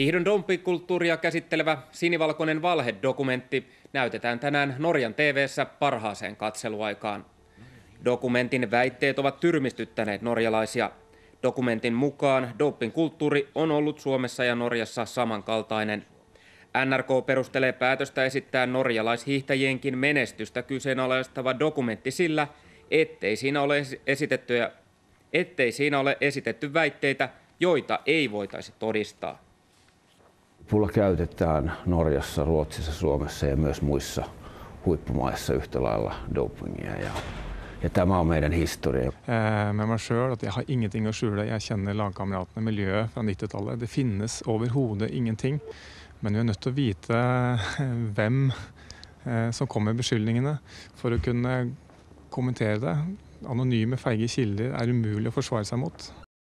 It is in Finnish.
Hiihdon dompikulttuuria käsittelevä sinivalkoinen valhedokumentti näytetään tänään Norjan TV:ssä parhaaseen katseluaikaan. Dokumentin väitteet ovat tyrmistyttäneet norjalaisia. Dokumentin mukaan doppi-kulttuuri on ollut Suomessa ja Norjassa samankaltainen. NRK perustelee päätöstä esittää norjalaishiihtäjienkin menestystä kyseenalaistava dokumentti sillä, ettei siinä ole ettei siinä ole esitetty väitteitä, joita ei voitaisi todistaa. Pulla käytetään Norjassa, Ruotsissa, Suomessa ja myös muissa huippumaissa yhtä lailla dopingia. Ja, ja tämä on meidän historia. med eh, meg sjøl at jeg har ingenting å skjule. Jeg kjenner lagkameratene, miljøet fra 90-tallet. Det finnes overhodet ingenting. Men vi er nødt til å vite eh, hvem eh, som kommer med beskyldningene, for å kunne kommentere det. Anonyme, feige kilder er umulig å forsvare seg mot.